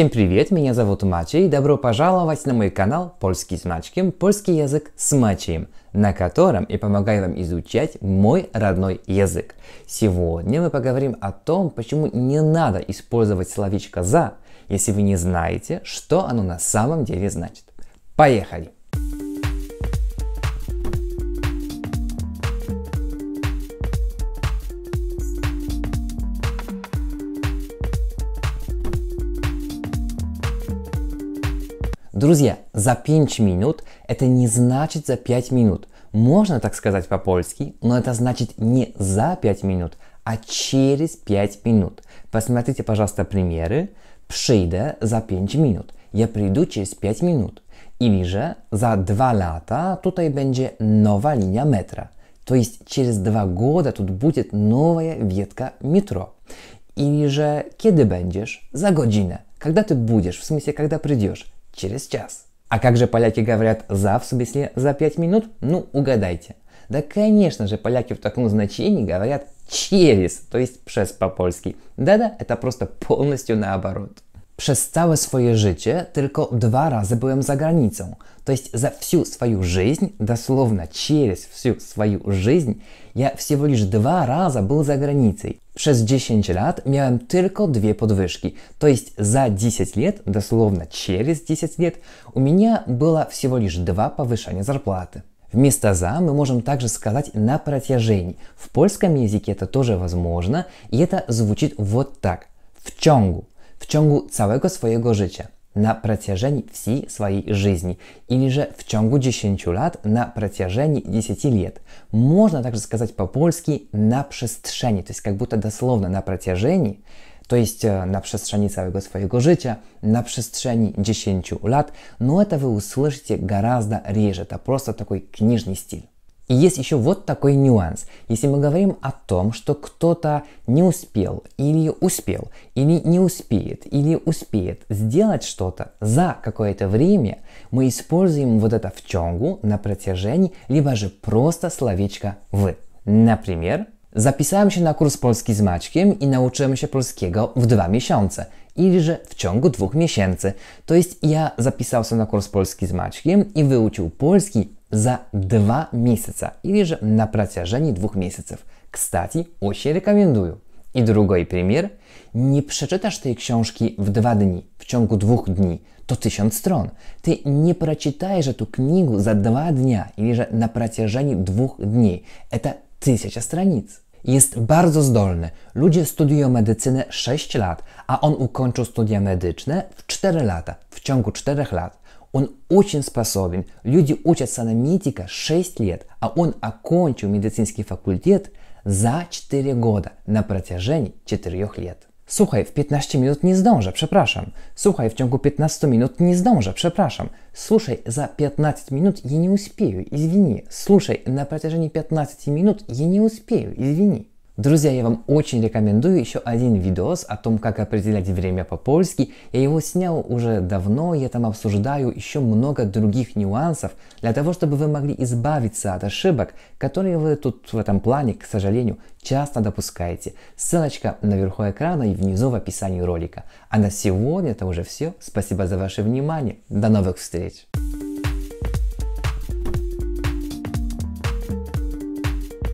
Всем привет, меня зовут Мачей. и добро пожаловать на мой канал «Польский с Мачким. Польский язык с Мачием», на котором я помогаю вам изучать мой родной язык. Сегодня мы поговорим о том, почему не надо использовать словечко «за», если вы не знаете, что оно на самом деле значит. Поехали! Друзья, за 5 минут это не значит за 5 минут. Можно так сказать по-польски, но это значит не за 5 минут, а через 5 минут. Посмотрите, пожалуйста, примеры. Przyjdę за 5 минут. Я przyjdę через 5 минут. Или же за 2 lata тут будет новая линия metra. То есть через 2 года тут будет новая ветка метро. Или же kiedy będziesz? За godzinę. Когда ты будешь, в смысле, когда придешь через час. А как же поляки говорят «за» в смысле «за 5 минут»? Ну, угадайте. Да, конечно же, поляки в таком значении говорят «через», то есть «przez по-польски». Да-да, это просто полностью наоборот. Przez całe swoje życie tylko dwa razy byłem za granicą. То есть за всю свою жизнь, дословно через всю свою жизнь, я всего лишь два раза был за границей. Przez 10 lat miałem tylko две подвижки, то есть за 10 лет, дословно через 10 лет, у меня было всего лишь два повышения зарплаты. Вместо «за» мы можем также сказать «на протяжении». В польском языке это тоже возможно, и это звучит вот так. В ciągu. В ciągu całego своего жизни на протяжении всей своей жизни или же в ciągu 10 lat на протяжении 10 лет. Можно также сказать по-польски на przestrzeni, то есть как будто дословно на протяжении, то есть на przestrzeni своего своего życia, на przestrzeni 10 lat, но это вы услышите гораздо реже, это просто такой книжный стиль. И есть еще вот такой нюанс. Если мы говорим о том, что кто-то не успел или успел, или не успеет, или успеет сделать что-то за какое-то время, мы используем вот это в чонгу на протяжении, либо же просто словечко «в». Например, Zapisałem на курс kurs polski z Maćkiem i nauczyłem się polskiego w dwa miesiące, или же в чонгу dwóch miesięcy. То есть я записался на курс kurs polski z Maćkiem i wyuczył polski za dwa miesiące, или же на протяжении двух месяцев. Кстати, очень рекомендую. I drugi premier, nie przeczytasz tej książki w dwa dni, w ciągu dwóch dni. To tysiąc stron. Ty nie прочитаешь эту книгу за два дня или же на протяжении двух дней. Это тысяча страниц. Jest bardzo zdolny. Ludzie studiują medycynę 6 lat, a on ukończył studia medyczne w 4 lata, w ciągu 4 lat. Он очень способен. Люди учатся на медика 6 лет, а он окончил медицинский факультет за 4 года на протяжении 4 лет. Słuchaj, w 15 minut nie zdążę, przepraszam. Słuchaj, w ciągu 15 minut nie zdążę, przepraszam. Słuchaj za 15 минут nie не успею, извини. Слушай, на протяжении 15 минут nie не успею, извини. Друзья, я вам очень рекомендую еще один видос о том, как определять время по-польски. Я его снял уже давно, я там обсуждаю еще много других нюансов, для того, чтобы вы могли избавиться от ошибок, которые вы тут в этом плане, к сожалению, часто допускаете. Ссылочка наверху экрана и внизу в описании ролика. А на сегодня это уже все. Спасибо за ваше внимание. До новых встреч!